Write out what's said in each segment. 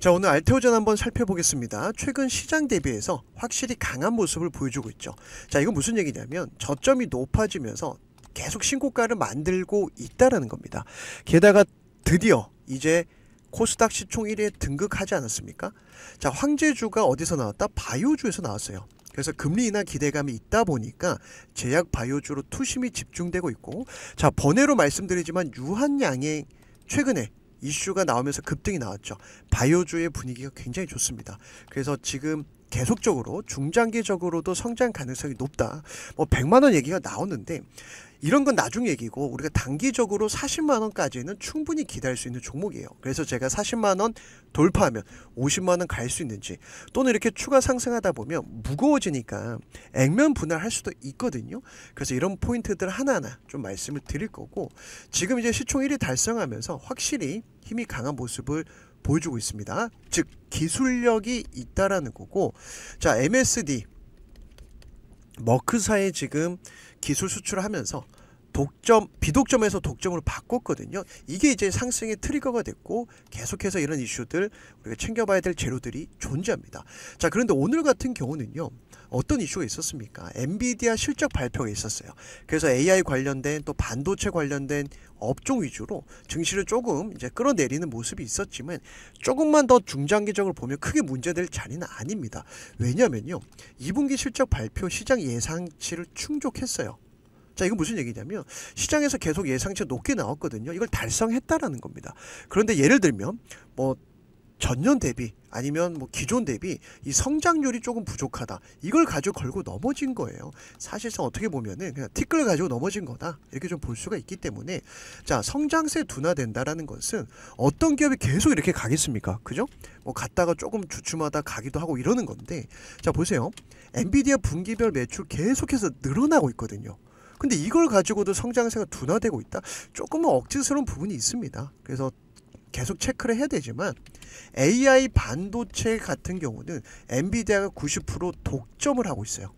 자 오늘 알테오전 한번 살펴보겠습니다. 최근 시장 대비해서 확실히 강한 모습을 보여주고 있죠. 자 이건 무슨 얘기냐면 저점이 높아지면서 계속 신고가를 만들고 있다라는 겁니다. 게다가 드디어 이제 코스닥 시총 1위에 등극하지 않았습니까? 자 황제주가 어디서 나왔다? 바이오주에서 나왔어요. 그래서 금리 인하 기대감이 있다 보니까 제약 바이오주로 투심이 집중되고 있고 자 번외로 말씀드리지만 유한양행 최근에 이슈가 나오면서 급등이 나왔죠. 바이오주의 분위기가 굉장히 좋습니다. 그래서 지금 계속적으로 중장기적으로도 성장 가능성이 높다. 뭐 100만 원 얘기가 나오는데 이런 건 나중 얘기고 우리가 단기적으로 40만 원까지는 충분히 기대할 수 있는 종목이에요. 그래서 제가 40만 원 돌파하면 50만 원 갈 수 있는지 또는 이렇게 추가 상승하다 보면 무거워지니까 액면 분할할 수도 있거든요. 그래서 이런 포인트들 하나하나 좀 말씀을 드릴 거고 지금 이제 시총 1위 달성하면서 확실히 힘이 강한 모습을 보여주고 있습니다. 즉 기술력이 있다라는 거고 자 MSD 머크사에 지금 기술 수출하면서 독점 비독점에서 독점을 바꿨거든요. 이게 이제 상승의 트리거가 됐고 계속해서 이런 이슈들 우리가 챙겨봐야 될 재료들이 존재합니다. 자 그런데 오늘 같은 경우는요. 어떤 이슈가 있었습니까? 엔비디아 실적 발표가 있었어요. 그래서 AI 관련된 또 반도체 관련된 업종 위주로 증시를 조금 이제 끌어내리는 모습이 있었지만 조금만 더 중장기적으로 보면 크게 문제될 자리는 아닙니다. 왜냐면요. 2분기 실적 발표 시장 예상치를 충족했어요. 자, 이거 무슨 얘기냐면 시장에서 계속 예상치 높게 나왔거든요. 이걸 달성했다라는 겁니다. 그런데 예를 들면 뭐 전년 대비 아니면 뭐 기존 대비 이 성장률이 조금 부족하다. 이걸 가지고 걸고 넘어진 거예요. 사실상 어떻게 보면은 그냥 티끌 가지고 넘어진 거다. 이렇게 좀 볼 수가 있기 때문에 자, 성장세 둔화된다라는 것은 어떤 기업이 계속 이렇게 가겠습니까? 그죠? 뭐 갔다가 조금 주춤하다 가기도 하고 이러는 건데 자, 보세요. 엔비디아 분기별 매출 계속해서 늘어나고 있거든요. 근데 이걸 가지고도 성장세가 둔화되고 있다. 조금은 억지스러운 부분이 있습니다. 그래서 계속 체크를 해야 되지만 AI 반도체 같은 경우는 엔비디아가 90% 독점을 하고 있어요.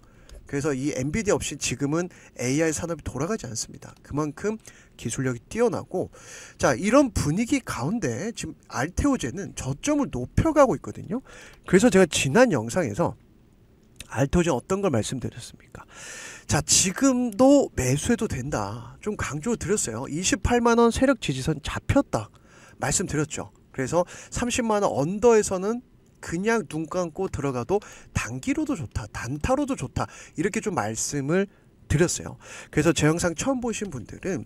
그래서 이 엔비디아 없이 지금은 AI 산업이 돌아가지 않습니다. 그만큼 기술력이 뛰어나고 자 이런 분위기 가운데 지금 알테오제는 저점을 높여가고 있거든요. 그래서 제가 지난 영상에서 알토제 어떤 걸 말씀드렸습니까? 자 지금도 매수해도 된다 좀 강조드렸어요 28만원 세력 지지선 잡혔다 말씀드렸죠 그래서 30만원 언더에서는 그냥 눈 감고 들어가도 단기로도 좋다 단타로도 좋다 이렇게 좀 말씀을 드렸어요 그래서 제 영상 처음 보신 분들은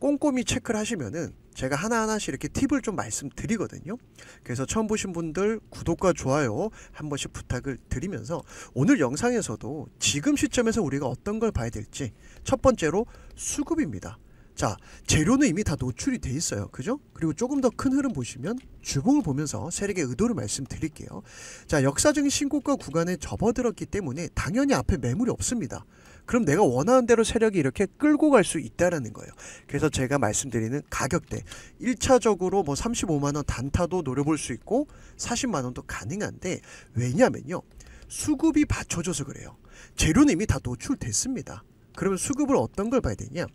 꼼꼼히 체크를 하시면은 제가 하나하나씩 이렇게 팁을 좀 말씀드리거든요. 그래서 처음 보신 분들 구독과 좋아요 한 번씩 부탁을 드리면서 오늘 영상에서도 지금 시점에서 우리가 어떤 걸 봐야 될지 첫 번째로 수급입니다. 자, 재료는 이미 다 노출이 돼 있어요. 그죠? 그리고 조금 더 큰 흐름 보시면 주봉을 보면서 세력의 의도를 말씀드릴게요. 자, 역사적인 신고가 구간에 접어들었기 때문에 당연히 앞에 매물이 없습니다. 그럼 내가 원하는 대로 세력이 이렇게 끌고 갈 수 있다라는 거예요. 그래서 제가 말씀드리는 가격대 1차적으로 뭐 35만 원 단타도 노려볼 수 있고 40만 원도 가능한데 왜냐면요. 수급이 받쳐줘서 그래요. 재료는 이미 다 노출됐습니다. 그러면 수급을 어떤 걸 봐야 되냐?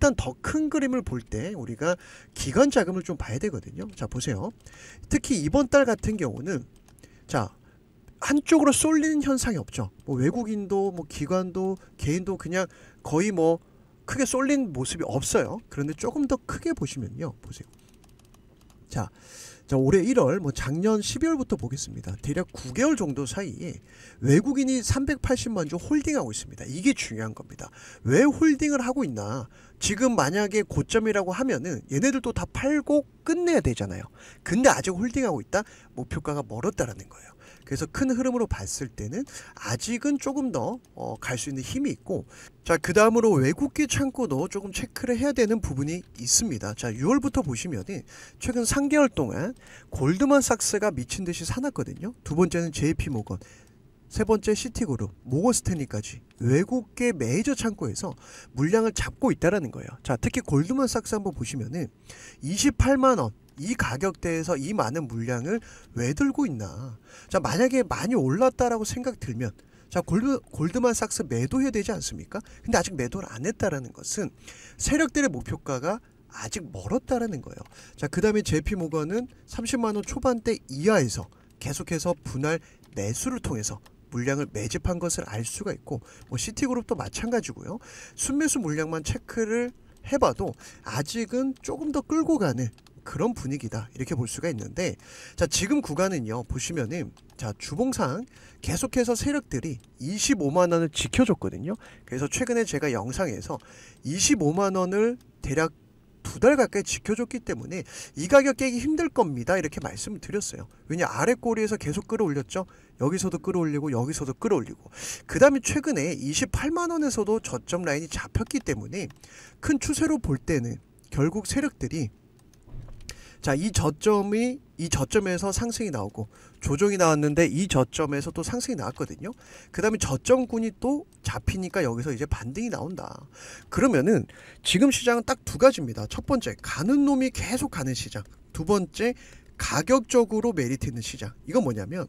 일단 더 큰 그림을 볼 때 우리가 기간 자금을 좀 봐야 되거든요. 자, 보세요. 특히 이번 달 같은 경우는 자, 한쪽으로 쏠리는 현상이 없죠. 뭐 외국인도 뭐 기관도 개인도 그냥 거의 뭐 크게 쏠린 모습이 없어요. 그런데 조금 더 크게 보시면요. 보세요. 자, 자 올해 1월 뭐 작년 12월부터 보겠습니다. 대략 9개월 정도 사이에 외국인이 380만 주 홀딩하고 있습니다. 이게 중요한 겁니다. 왜 홀딩을 하고 있나? 지금 만약에 고점이라고 하면은 얘네들도 다 팔고 끝내야 되잖아요. 근데 아직 홀딩하고 있다? 목표가가 멀었다라는 거예요. 그래서 큰 흐름으로 봤을 때는 아직은 조금 더 갈수 어, 있는 힘이 있고 자 그 다음으로 외국계 창고도 조금 체크를 해야 되는 부분이 있습니다. 자 6월부터 보시면은 최근 3개월 동안 골드만삭스가 미친 듯이 사놨거든요. 두 번째는 JP 모건 세 번째 시티그룹, 모건스탠리까지 외국계 메이저 창고에서 물량을 잡고 있다라는 거예요. 자, 특히 골드만삭스 한번 보시면은 28만 원, 이 가격대에서 이 많은 물량을 왜 들고 있나. 자, 만약에 많이 올랐다라고 생각 들면 자, 골드, 골드만삭스 매도해야 되지 않습니까? 근데 아직 매도를 안 했다라는 것은 세력들의 목표가가 아직 멀었다라는 거예요. 자, 그 다음에 JP 모건은 30만원 초반대 이하에서 계속해서 분할 매수를 통해서 물량을 매집한 것을 알 수가 있고 뭐 시티그룹도 마찬가지고요. 순매수 물량만 체크를 해봐도 아직은 조금 더 끌고 가는 그런 분위기다 이렇게 볼 수가 있는데 자 지금 구간은요 보시면은 자 주봉상 계속해서 세력들이 25만 원을 지켜줬거든요 그래서 최근에 제가 영상에서 25만 원을 대략 두 달 가까이 지켜줬기 때문에 이 가격 깨기 힘들 겁니다 이렇게 말씀을 드렸어요 왜냐 아래 꼬리에서 계속 끌어올렸죠 여기서도 끌어올리고 여기서도 끌어올리고 그 다음에 최근에 28만원에서도 저점 라인이 잡혔기 때문에 큰 추세로 볼 때는 결국 세력들이 자, 이 저점이 이 저점에서 상승이 나오고 조정이 나왔는데 이 저점에서 또 상승이 나왔거든요. 그다음에 저점군이 또 잡히니까 여기서 이제 반등이 나온다. 그러면은 지금 시장은 딱 두 가지입니다. 첫 번째, 가는 놈이 계속 가는 시장. 두 번째, 가격적으로 메리트 있는 시장. 이건 뭐냐면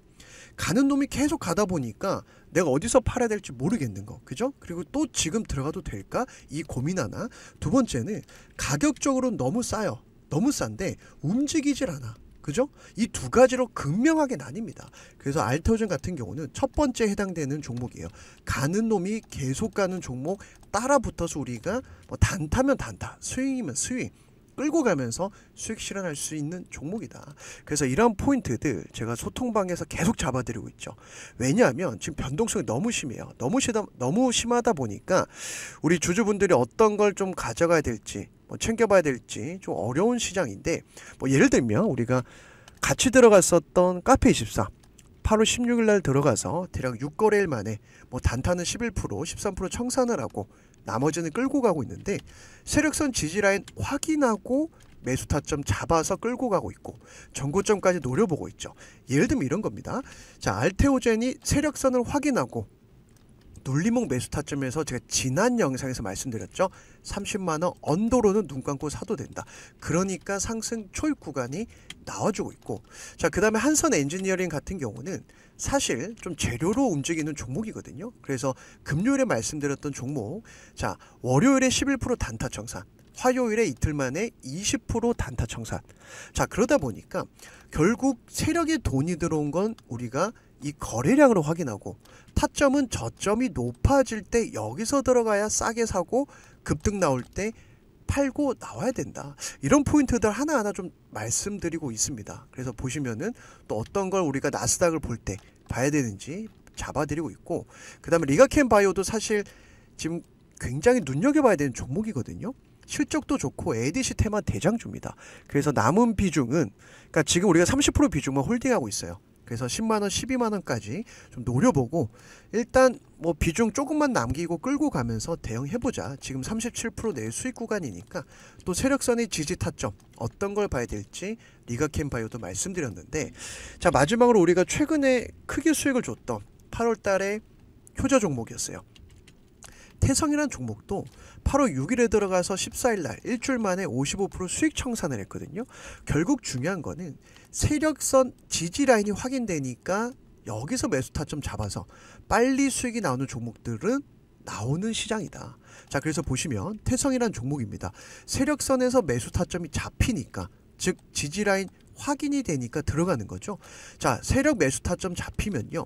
가는 놈이 계속 가다 보니까 내가 어디서 팔아야 될지 모르겠는 거. 그죠? 그리고 또 지금 들어가도 될까? 이 고민 하나. 두 번째는 가격적으로 너무 싸요. 너무 싼데 움직이질 않아. 그죠? 이 두 가지로 극명하게 나뉩니다. 그래서 알터전 같은 경우는 첫 번째 해당되는 종목이에요. 가는 놈이 계속 가는 종목 따라 붙어서 우리가 뭐 단타면 단타, 스윙이면 스윙, 끌고 가면서 수익 실현할 수 있는 종목이다. 그래서 이런 포인트들 제가 소통방에서 계속 잡아드리고 있죠. 왜냐하면 지금 변동성이 너무 심해요. 너무 심하 너무 심하다 보니까 우리 주주분들이 어떤 걸 좀 가져가야 될지 뭐 챙겨봐야 될지 좀 어려운 시장인데 뭐 예를 들면 우리가 같이 들어갔었던 카페24 8월 16일 날 들어가서 대략 6거래일 만에 뭐 단타는 11% 13% 청산을 하고 나머지는 끌고 가고 있는데 세력선 지지라인 확인하고 매수 타점 잡아서 끌고 가고 있고 전고점까지 노려보고 있죠. 예를 들면 이런 겁니다. 자 알테오젠이 세력선을 확인하고 놀리목 매수 타점에서 제가 지난 영상에서 말씀드렸죠. 30만원 언더로는 눈 감고 사도 된다. 그러니까 상승 초입 구간이 나와주고 있고 자그 다음에 한선 엔지니어링 같은 경우는 사실 좀 재료로 움직이는 종목이거든요. 그래서 금요일에 말씀드렸던 종목 자 월요일에 11% 단타 청산 화요일에 이틀 만에 20% 단타 청산 자 그러다 보니까 결국 세력의 돈이 들어온 건 우리가 이 거래량으로 확인하고 타점은 저점이 높아질 때 여기서 들어가야 싸게 사고 급등 나올 때 팔고 나와야 된다. 이런 포인트들 하나하나 좀 말씀드리고 있습니다. 그래서 보시면은 또 어떤 걸 우리가 나스닥을 볼 때 봐야 되는지 잡아드리고 있고 그 다음에 리가캔 바이오도 사실 지금 굉장히 눈여겨봐야 되는 종목이거든요. 실적도 좋고 ADC 테마 대장주입니다. 그래서 남은 비중은 그러니까 지금 우리가 30% 비중만 홀딩하고 있어요. 그래서 10만원 12만원까지 좀 노려보고 일단 뭐 비중 조금만 남기고 끌고 가면서 대응해보자 지금 37%내 수익 구간이니까 또세력선이 지지 타점 어떤 걸 봐야 될지 리가캠 바이오도 말씀드렸는데 자 마지막으로 우리가 최근에 크게 수익을 줬던 8월 달에 효자 종목이었어요 태성이란 종목도 8월 6일에 들어가서 14일 날 일주일 만에 55% 수익 청산을 했거든요. 결국 중요한 거는 세력선 지지 라인이 확인되니까 여기서 매수 타점 잡아서 빨리 수익이 나오는 종목들은 나오는 시장이다. 자, 그래서 보시면 태성이란 종목입니다. 세력선에서 매수 타점이 잡히니까 즉 지지 라인 확인이 되니까 들어가는 거죠. 자, 세력 매수 타점 잡히면요.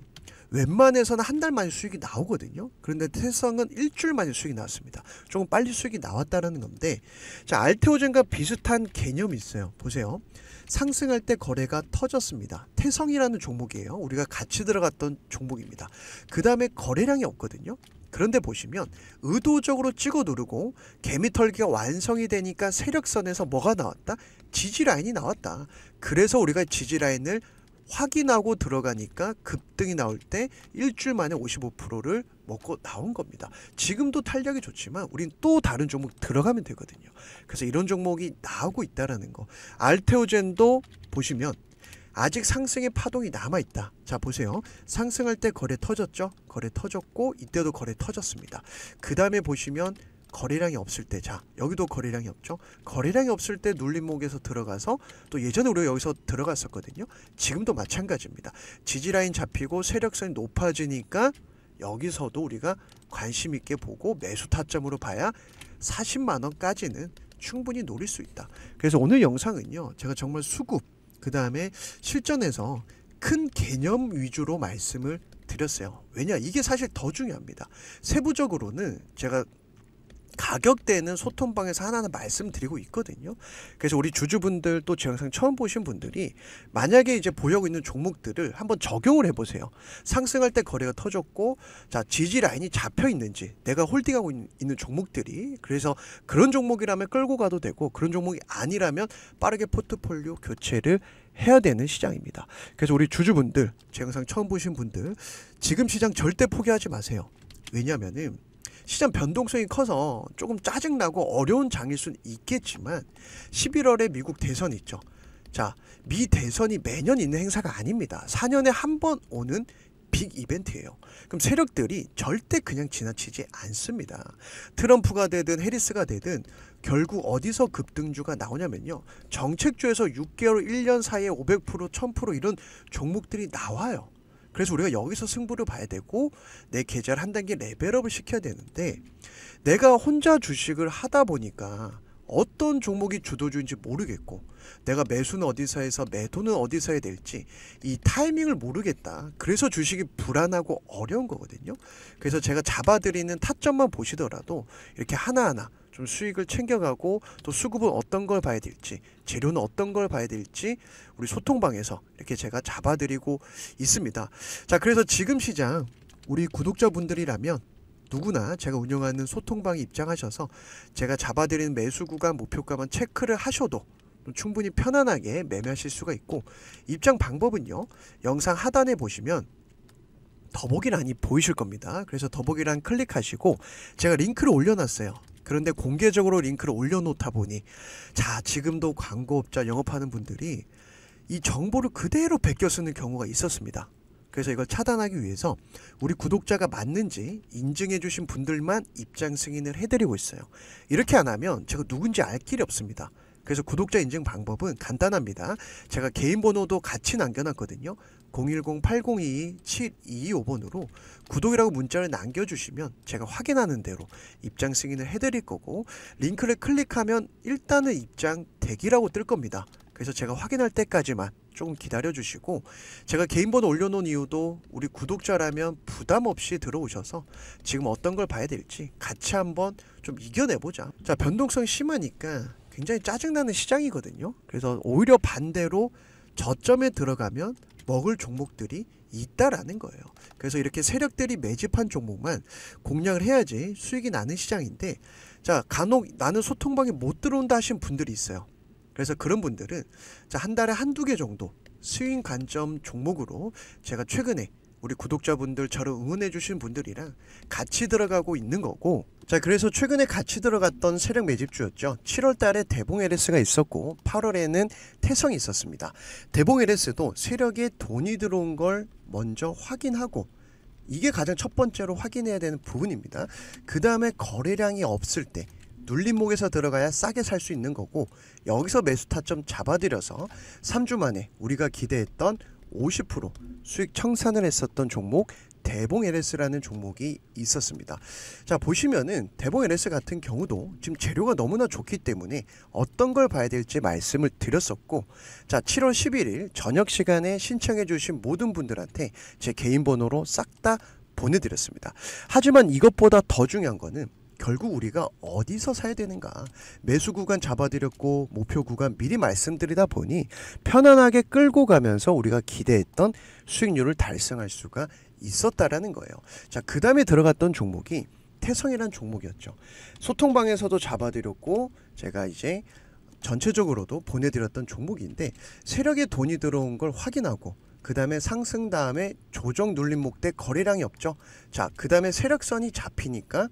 웬만해서는 한 달 만에 수익이 나오거든요. 그런데 태성은 일주일 만에 수익이 나왔습니다. 조금 빨리 수익이 나왔다라는 건데 자, 알테오젠과 비슷한 개념이 있어요. 보세요. 상승할 때 거래가 터졌습니다. 태성이라는 종목이에요. 우리가 같이 들어갔던 종목입니다. 그 다음에 거래량이 없거든요. 그런데 보시면 의도적으로 찍어 누르고 개미털기가 완성이 되니까 세력선에서 뭐가 나왔다? 지지라인이 나왔다. 그래서 우리가 지지라인을 확인하고 들어가니까 급등이 나올 때 일주일 만에 55%를 먹고 나온 겁니다. 지금도 탄력이 좋지만 우린 또 다른 종목 들어가면 되거든요. 그래서 이런 종목이 나오고 있다라는 거. 알테오젠도 보시면 아직 상승의 파동이 남아있다. 자 보세요. 상승할 때 거래 터졌죠. 거래 터졌고 이때도 거래 터졌습니다. 그 다음에 보시면 거래량이 없을 때, 자, 여기도 거래량이 없죠? 거래량이 없을 때 눌림목에서 들어가서 또 예전에 우리가 여기서 들어갔었거든요. 지금도 마찬가지입니다. 지지라인 잡히고 세력성이 높아지니까 여기서도 우리가 관심 있게 보고 매수 타점으로 봐야 40만 원까지는 충분히 노릴 수 있다. 그래서 오늘 영상은요. 제가 정말 수급 그다음에 실전에서 큰 개념 위주로 말씀을 드렸어요. 왜냐? 이게 사실 더 중요합니다. 세부적으로는 제가 가격대는 소통방에서 하나는 말씀드리고 있거든요. 그래서 우리 주주분들 또 제 영상 처음 보신 분들이 만약에 이제 보유하고 있는 종목들을 한번 적용을 해보세요. 상승할 때 거래가 터졌고 자 지지 라인이 잡혀 있는지 내가 홀딩하고 있는 종목들이 그래서 그런 종목이라면 끌고 가도 되고 그런 종목이 아니라면 빠르게 포트폴리오 교체를 해야 되는 시장입니다. 그래서 우리 주주분들 제 영상 처음 보신 분들 지금 시장 절대 포기하지 마세요. 왜냐면은 시장 변동성이 커서 조금 짜증나고 어려운 장일 수는 있겠지만 11월에 미국 대선 이 있죠. 자, 미 대선이 매년 있는 행사가 아닙니다. 4년에 한 번 오는 빅 이벤트예요. 그럼 세력들이 절대 그냥 지나치지 않습니다. 트럼프가 되든 해리스가 되든 결국 어디서 급등주가 나오냐면요. 정책주에서 6개월 1년 사이에 500% 1000% 이런 종목들이 나와요. 그래서 우리가 여기서 승부를 봐야 되고 내 계좌를 한 단계 레벨업을 시켜야 되는데 내가 혼자 주식을 하다 보니까 어떤 종목이 주도주인지 모르겠고 내가 매수는 어디서 해서 매도는 어디서 해야 될지 이 타이밍을 모르겠다 그래서 주식이 불안하고 어려운 거거든요 그래서 제가 잡아드리는 타점만 보시더라도 이렇게 하나하나 좀 수익을 챙겨가고 또 수급은 어떤 걸 봐야 될지 재료는 어떤 걸 봐야 될지 우리 소통방에서 이렇게 제가 잡아드리고 있습니다. 자 그래서 지금 시장 우리 구독자분들이라면 누구나 제가 운영하는 소통방에 입장하셔서 제가 잡아드리는 매수 구간 목표가만 체크를 하셔도 충분히 편안하게 매매하실 수가 있고 입장 방법은요 영상 하단에 보시면 더보기란이 보이실 겁니다 그래서 더보기란 클릭하시고 제가 링크를 올려놨어요 그런데 공개적으로 링크를 올려놓다 보니 자 지금도 광고업자 영업하는 분들이 이 정보를 그대로 베껴 쓰는 경우가 있었습니다. 그래서 이걸 차단하기 위해서 우리 구독자가 맞는지 인증해 주신 분들만 입장 승인을 해드리고 있어요. 이렇게 안 하면 제가 누군지 알 길이 없습니다. 그래서 구독자 인증 방법은 간단합니다. 제가 개인 번호도 같이 남겨놨거든요. 010-8022-725번으로 구독이라고 문자를 남겨주시면 제가 확인하는 대로 입장 승인을 해드릴 거고 링크를 클릭하면 일단은 입장 대기라고 뜰 겁니다. 그래서 제가 확인할 때까지만 조금 기다려주시고 제가 개인번호 올려놓은 이유도 우리 구독자라면 부담 없이 들어오셔서 지금 어떤 걸 봐야 될지 같이 한번 좀 이겨내보자. 자 변동성이 심하니까 굉장히 짜증나는 시장이거든요. 그래서 오히려 반대로 저점에 들어가면 먹을 종목들이 있다라는 거예요. 그래서 이렇게 세력들이 매집한 종목만 공략을 해야지 수익이 나는 시장인데 자 간혹 나는 소통방에 못 들어온다 하신 분들이 있어요. 그래서 그런 분들은 자 한 달에 한두 개 정도 스윙 관점 종목으로 제가 최근에 우리 구독자분들 저를 응원해주신 분들이랑 같이 들어가고 있는 거고 자 그래서 최근에 같이 들어갔던 세력 매집주였죠 7월달에 대봉 LS가 있었고 8월에는 태성이 있었습니다 대봉 LS도 세력에 돈이 들어온 걸 먼저 확인하고 이게 가장 첫 번째로 확인해야 되는 부분입니다 그 다음에 거래량이 없을 때 눌림목에서 들어가야 싸게 살 수 있는 거고 여기서 매수 타점 잡아들여서 3주 만에 우리가 기대했던 50% 수익 청산을 했었던 종목 대봉 LS라는 종목이 있었습니다. 자, 보시면은 대봉 LS 같은 경우도 지금 재료가 너무나 좋기 때문에 어떤 걸 봐야 될지 말씀을 드렸었고, 자, 7월 11일 저녁 시간에 신청해주신 모든 분들한테 제 개인 번호로 싹 다 보내드렸습니다. 하지만 이것보다 더 중요한 거는 결국 우리가 어디서 사야 되는가 매수 구간 잡아드렸고 목표 구간 미리 말씀드리다 보니 편안하게 끌고 가면서 우리가 기대했던 수익률을 달성할 수가 있었다라는 거예요 자 그 다음에 들어갔던 종목이 태성이란 종목이었죠 소통방에서도 잡아드렸고 제가 이제 전체적으로도 보내드렸던 종목인데 세력의 돈이 들어온 걸 확인하고 그 다음에 상승 다음에 조정 눌림목 때 거래량이 없죠 자 그 다음에 세력선이 잡히니까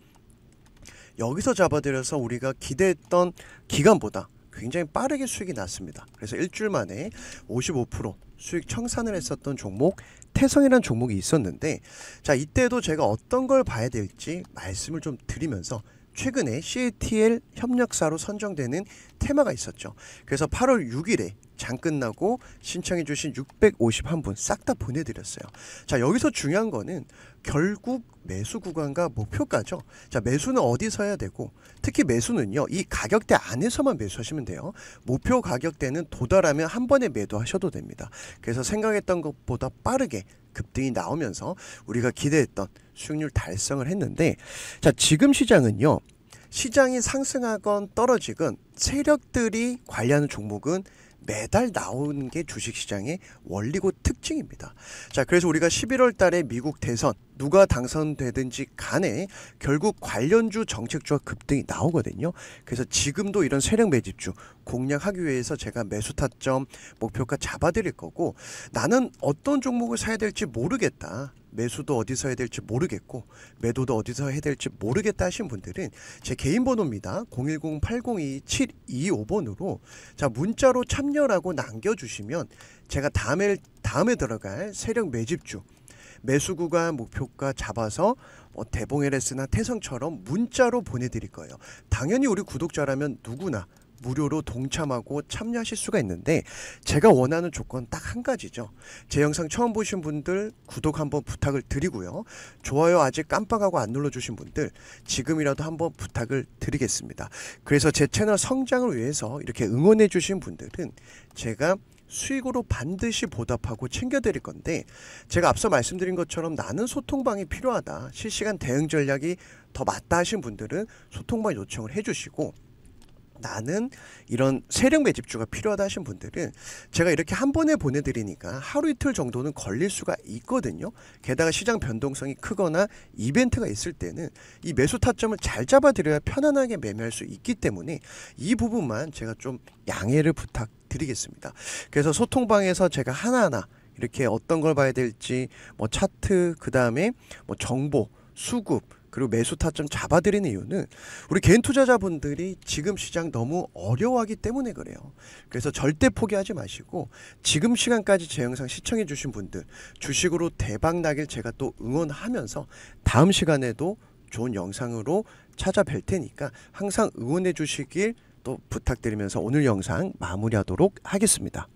여기서 잡아들여서 우리가 기대했던 기간보다 굉장히 빠르게 수익이 났습니다. 그래서 일주일 만에 55% 수익 청산을 했었던 종목 태성이라는 종목이 있었는데 자 이때도 제가 어떤 걸 봐야 될지 말씀을 좀 드리면서 최근에 CATL 협력사로 선정되는 테마가 있었죠. 그래서 8월 6일에 장 끝나고 신청해 주신 651분 싹 다 보내드렸어요. 자 여기서 중요한 거는 결국 매수 구간과 목표가죠. 자 매수는 어디서 해야 되고 특히 매수는요 이 가격대 안에서만 매수하시면 돼요. 목표 가격대는 도달하면 한 번에 매도하셔도 됩니다. 그래서 생각했던 것보다 빠르게 급등이 나오면서 우리가 기대했던 수익률 달성을 했는데 자 지금 시장은요 시장이 상승하건 떨어지건 세력들이 관리하는 종목은 매달 나오는 게 주식시장의 원리고 특징입니다. 자, 그래서 우리가 11월 달에 미국 대선 누가 당선되든지 간에 결국 관련주 정책주와 급등이 나오거든요. 그래서 지금도 이런 세력 매집주 공략하기 위해서 제가 매수 타점 목표가 잡아드릴 거고 나는 어떤 종목을 사야 될지 모르겠다. 매수도 어디서 해야 될지 모르겠고 매도도 어디서 해야 될지 모르겠다 하신 분들은 제 개인 번호입니다. 010-802-725번으로 자 문자로 참여라고 남겨주시면 제가 다음에 다음에 들어갈 세력 매집주 매수 구간 목표가 잡아서 뭐 대봉 LS나 태성처럼 문자로 보내드릴 거예요. 당연히 우리 구독자라면 누구나 무료로 동참하고 참여하실 수가 있는데 제가 원하는 조건 딱 한 가지죠. 제 영상 처음 보신 분들 구독 한번 부탁을 드리고요. 좋아요 아직 깜빡하고 안 눌러주신 분들 지금이라도 한번 부탁을 드리겠습니다. 그래서 제 채널 성장을 위해서 이렇게 응원해주신 분들은 제가 수익으로 반드시 보답하고 챙겨드릴 건데 제가 앞서 말씀드린 것처럼 나는 소통방이 필요하다 실시간 대응 전략이 더 맞다 하신 분들은 소통방 요청을 해주시고 나는 이런 세력 매집주가 필요하다 하신 분들은 제가 이렇게 한 번에 보내드리니까 하루 이틀 정도는 걸릴 수가 있거든요. 게다가 시장 변동성이 크거나 이벤트가 있을 때는 이 매수 타점을 잘 잡아드려야 편안하게 매매할 수 있기 때문에 이 부분만 제가 좀 양해를 부탁드리겠습니다. 그래서 소통방에서 제가 하나하나 이렇게 어떤 걸 봐야 될지 뭐 차트 그 다음에 뭐 정보 수급 그리고 매수 타점 잡아드리는 이유는 우리 개인 투자자분들이 지금 시장 너무 어려워하기 때문에 그래요. 그래서 절대 포기하지 마시고 지금 시간까지 제 영상 시청해 주신 분들 주식으로 대박 나길 제가 또 응원하면서 다음 시간에도 좋은 영상으로 찾아뵐 테니까 항상 응원해 주시길 또 부탁드리면서 오늘 영상 마무리하도록 하겠습니다.